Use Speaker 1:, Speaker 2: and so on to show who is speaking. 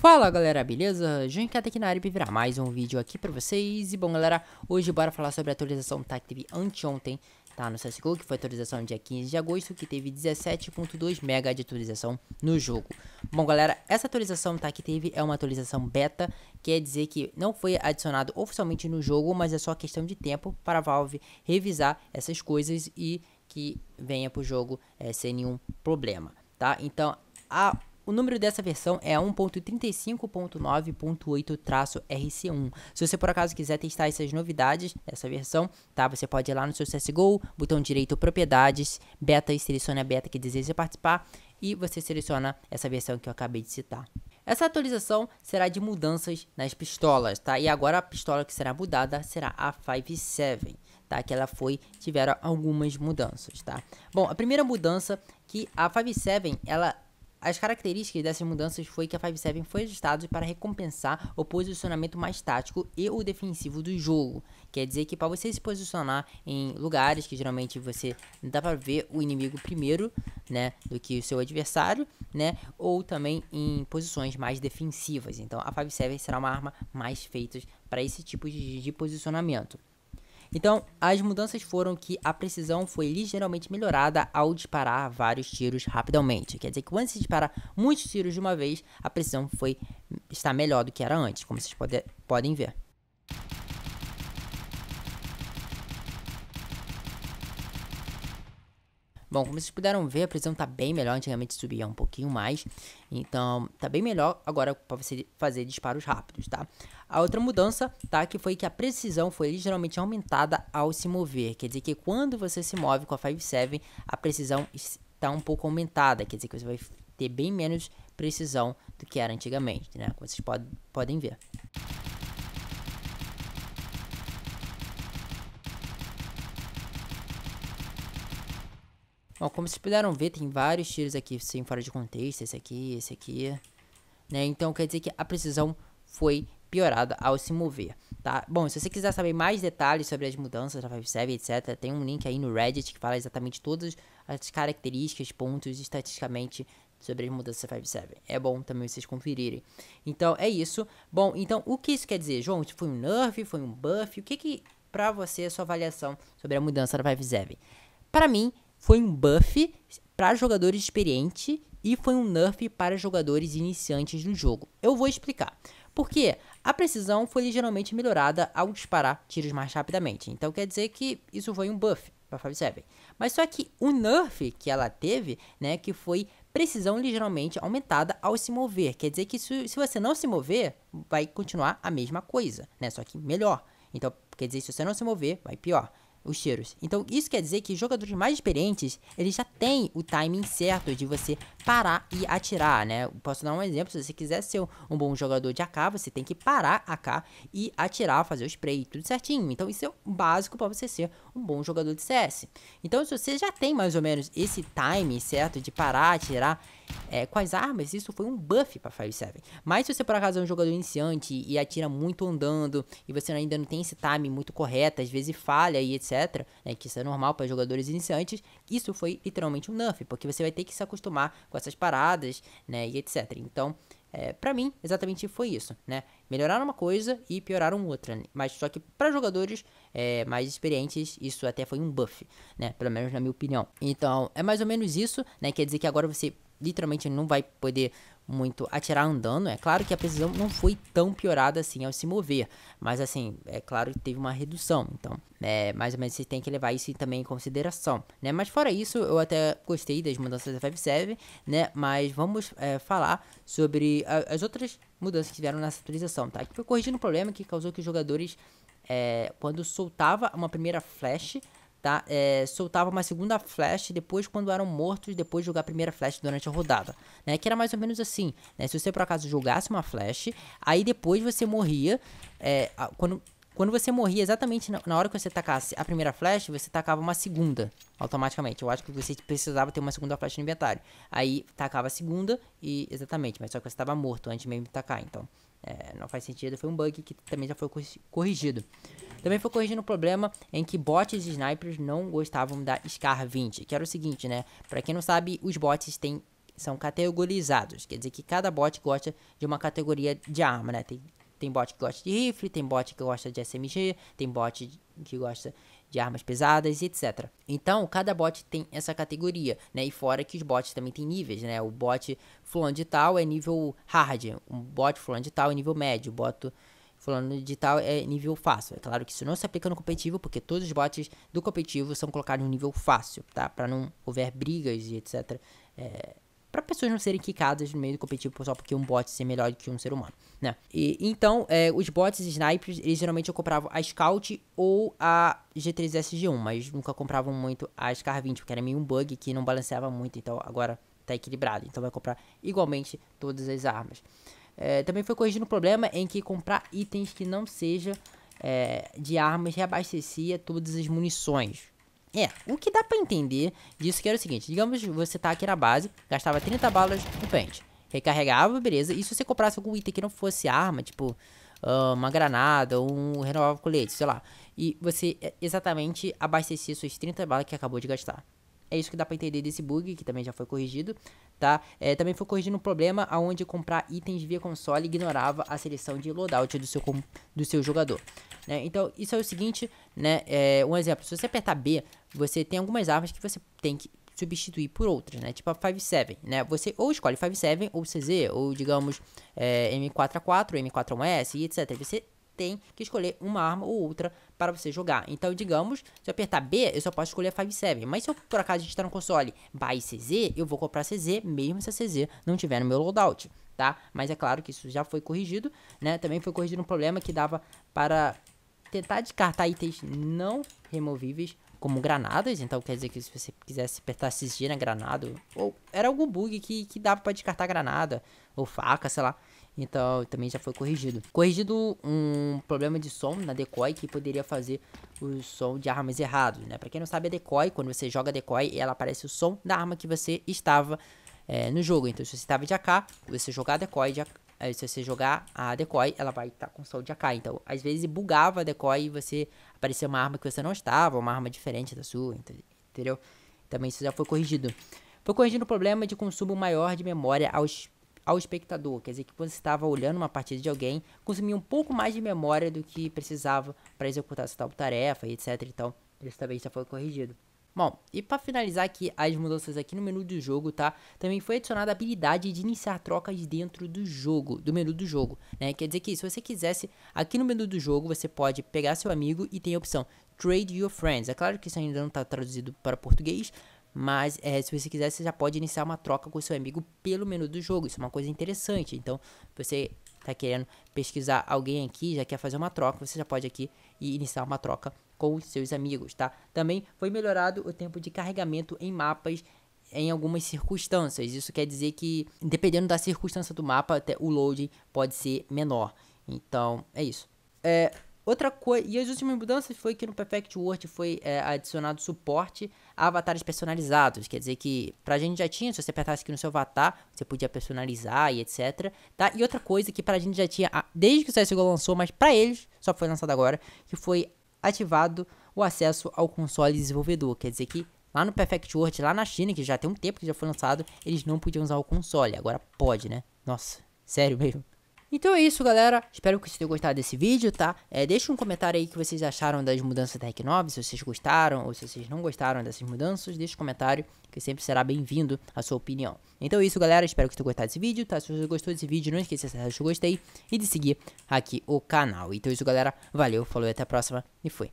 Speaker 1: Fala galera, beleza? Junkat aqui na área pra virar mais um vídeo aqui pra vocês E bom galera, hoje bora falar sobre a atualização tá, que anteontem tá, no CSGO Que foi a atualização dia 15 de agosto, que teve 17.2 MB de atualização no jogo Bom galera, essa atualização do tá, que é uma atualização beta Quer dizer que não foi adicionado oficialmente no jogo, mas é só questão de tempo para a Valve revisar essas coisas E que venha pro jogo é, sem nenhum problema Tá? Então, a o número dessa versão é 1.35.9.8-RC1. Se você por acaso quiser testar essas novidades essa versão, tá? Você pode ir lá no seu CSGO, botão direito propriedades, beta e seleciona a beta que deseja participar e você seleciona essa versão que eu acabei de citar. Essa atualização será de mudanças nas pistolas, tá? E agora a pistola que será mudada será a 57, tá? Que ela foi tiveram algumas mudanças, tá? Bom, a primeira mudança é que a 57 ela as características dessas mudanças foi que a 5-7 foi ajustada para recompensar o posicionamento mais tático e o defensivo do jogo. Quer dizer que para você se posicionar em lugares que geralmente você dá para ver o inimigo primeiro, né, do que o seu adversário, né, ou também em posições mais defensivas. Então a 5-7 será uma arma mais feita para esse tipo de, de posicionamento. Então, as mudanças foram que a precisão foi ligeiramente melhorada ao disparar vários tiros rapidamente. Quer dizer que quando se dispara muitos tiros de uma vez, a precisão foi está melhor do que era antes, como vocês pode, podem ver. Bom, como vocês puderam ver, a prisão tá bem melhor. Antigamente subia um pouquinho mais. Então, tá bem melhor agora para você fazer disparos rápidos, tá? A outra mudança, tá? Que foi que a precisão foi ligeiramente aumentada ao se mover. Quer dizer que quando você se move com a 5.7, a precisão está um pouco aumentada. Quer dizer que você vai ter bem menos precisão do que era antigamente, né? Como vocês pod podem ver. Bom, como vocês puderam ver, tem vários tiros aqui sem fora de contexto. Esse aqui, esse aqui. Né? Então quer dizer que a precisão foi piorada ao se mover, tá? Bom, se você quiser saber mais detalhes sobre as mudanças da 5.7, etc, tem um link aí no Reddit que fala exatamente todas as características, pontos estatisticamente sobre as mudanças da 5.7. É bom também vocês conferirem. Então, é isso. Bom, então, o que isso quer dizer, João? Foi um nerf? Foi um buff? O que que, pra você, a sua avaliação sobre a mudança da 5.7? Para mim, foi um buff para jogadores experientes e foi um nerf para jogadores iniciantes do jogo. Eu vou explicar. Porque a precisão foi ligeiramente melhorada ao disparar tiros mais rapidamente. Então quer dizer que isso foi um buff para 57. Mas só que o nerf que ela teve, né, que foi precisão ligeiramente aumentada ao se mover. Quer dizer que se, se você não se mover, vai continuar a mesma coisa, né? Só que melhor. Então, quer dizer, que se você não se mover, vai pior os tiros. Então isso quer dizer que jogadores mais experientes, eles já têm o timing certo de você parar e atirar, né? Posso dar um exemplo, se você quiser ser um bom jogador de AK, você tem que parar a AK e atirar, fazer o spray, tudo certinho. Então isso é básico para você ser um bom jogador de CS. Então se você já tem mais ou menos esse timing certo de parar, atirar, é, com as armas, isso foi um buff para 5-7. Mas se você por acaso é um jogador iniciante e atira muito andando, e você ainda não tem esse timing muito correto, às vezes falha e etc etc., né, que isso é normal para jogadores iniciantes, isso foi literalmente um nerf, porque você vai ter que se acostumar com essas paradas, né, e etc. Então, é, para mim, exatamente foi isso, né? Melhoraram uma coisa e pioraram outra, né, mas só que para jogadores é, mais experientes, isso até foi um buff, né? Pelo menos na minha opinião. Então, é mais ou menos isso, né? Quer dizer que agora você literalmente não vai poder muito atirar andando. É claro que a precisão não foi tão piorada assim ao se mover, mas assim, é claro que teve uma redução. Então, é, mais ou menos você tem que levar isso também em consideração, né? Mas fora isso, eu até gostei das mudanças da 5.7, né? Mas vamos é, falar sobre a, as outras mudanças que tiveram nessa atualização, tá? Que foi corrigindo um problema que causou que os jogadores, é, quando soltava uma primeira flash, tá? É, soltava uma segunda flash depois quando eram mortos, depois de jogar a primeira flash durante a rodada, né? Que era mais ou menos assim, né? Se você por acaso jogasse uma flash, aí depois você morria, é, quando, quando você morria exatamente na, na hora que você tacasse a primeira flash, você tacava uma segunda, automaticamente. Eu acho que você precisava ter uma segunda flash no inventário. Aí tacava a segunda e exatamente, mas só que você estava morto antes mesmo de tacar, então. É, não faz sentido, foi um bug que também já foi corrigido. Também foi corrigindo um problema em que bots e snipers não gostavam da Scar 20, que era o seguinte, né? Para quem não sabe, os bots têm, são categorizados, quer dizer que cada bot gosta de uma categoria de arma, né? Tem, tem bot que gosta de rifle, tem bot que gosta de SMG, tem bot que gosta de armas pesadas e etc. Então, cada bot tem essa categoria, né? E fora que os bots também têm níveis, né? O bot fulano de tal é nível hard, o bot fulano de tal é nível médio, o bot fulano de tal é nível fácil. É claro que isso não se aplica no competitivo, porque todos os bots do competitivo são colocados no nível fácil, tá? Para não houver brigas e etc. É, para pessoas não serem quicadas no meio do competitivo só porque um bot ser melhor do que um ser humano, né? E, então, é, os bots e snipers, eles geralmente eu comprava a Scout ou a G3SG1, mas nunca compravam muito a Scar 20, porque era meio um bug que não balanceava muito, então agora tá equilibrado. Então vai comprar igualmente todas as armas. É, também foi corrigido o um problema em que comprar itens que não seja é, de armas reabastecia todas as munições. É, o que dá pra entender disso que era o seguinte. Digamos que você tá aqui na base, gastava 30 balas no pente. Recarregava, beleza. E se você comprasse algum item que não fosse arma, tipo ah, uma granada, um renovável colete, sei lá. E você é, exatamente abastecia suas 30 balas que acabou de gastar. É isso que dá para entender desse bug, que também já foi corrigido, tá? É, também foi corrigido um problema onde comprar itens via console ignorava a seleção de loadout do seu, do seu jogador. Né? Então, isso é o seguinte, né? É, um exemplo, se você apertar B, você tem algumas armas que você tem que substituir por outras, né? Tipo a 5.7, né? Você ou escolhe 5.7 ou CZ, ou digamos é, M4A4, M4A1S e etc. Você tem que escolher uma arma ou outra para você jogar. Então, digamos, se eu apertar B, eu só posso escolher a 5-7. Mas se eu, por acaso a gente está no console buy CZ, eu vou comprar CZ, mesmo se a CZ não tiver no meu loadout. Tá? Mas é claro que isso já foi corrigido, né? Também foi corrigido um problema que dava para tentar descartar itens não removíveis como granadas, então quer dizer que se você quisesse apertar CG na granada, ou era algum bug que, que dava para descartar granada, ou faca, sei lá, então também já foi corrigido. Corrigido um problema de som na decoy que poderia fazer o som de armas errado né? Pra quem não sabe, a decoy, quando você joga a decoy, ela aparece o som da arma que você estava é, no jogo. Então se você estava de AK, você jogar a decoy de AK, é, se você jogar a decoy, ela vai estar tá com som de AK. Então, às vezes bugava a decoy e você aparecia uma arma que você não estava, uma arma diferente da sua, entendeu? Também isso já foi corrigido. Foi corrigindo o problema de consumo maior de memória aos ao espectador, quer dizer que quando estava olhando uma partida de alguém, consumia um pouco mais de memória do que precisava para executar essa tal tarefa, etc. Então, isso também já foi corrigido. Bom, e para finalizar aqui as mudanças aqui no menu do jogo, tá? Também foi adicionada a habilidade de iniciar trocas dentro do jogo, do menu do jogo, né? Quer dizer que se você quisesse, aqui no menu do jogo, você pode pegar seu amigo e tem a opção Trade Your Friends. É claro que isso ainda não está traduzido para português, mas é, se você quiser, você já pode iniciar uma troca com seu amigo pelo menu do jogo. Isso é uma coisa interessante. Então, você está querendo pesquisar alguém aqui, já quer fazer uma troca, você já pode aqui e iniciar uma troca com seus amigos, tá? Também foi melhorado o tempo de carregamento em mapas em algumas circunstâncias. Isso quer dizer que, dependendo da circunstância do mapa, até o loading pode ser menor. Então, é isso. É, outra coisa, e as últimas mudanças foi que no Perfect World foi é, adicionado suporte avatares personalizados. Quer dizer que pra gente já tinha, se você apertasse aqui no seu avatar, você podia personalizar e etc. Tá? E outra coisa que pra gente já tinha, desde que o CSGO lançou, mas pra eles só foi lançado agora, que foi ativado o acesso ao console desenvolvedor. Quer dizer que lá no Perfect World, lá na China, que já tem um tempo que já foi lançado, eles não podiam usar o console. Agora pode, né? Nossa, sério mesmo. Então é isso, galera. Espero que vocês tenham gostado desse vídeo, tá? É, deixa um comentário aí que vocês acharam das mudanças da Rec 9, se vocês gostaram ou se vocês não gostaram dessas mudanças, deixa um comentário que sempre será bem-vindo a sua opinião. Então é isso, galera. Espero que vocês tenham gostado desse vídeo, tá? Se você gostou desse vídeo, não esqueça de deixar o gostei e de seguir aqui o canal. Então é isso, galera. Valeu, falou e até a próxima e fui.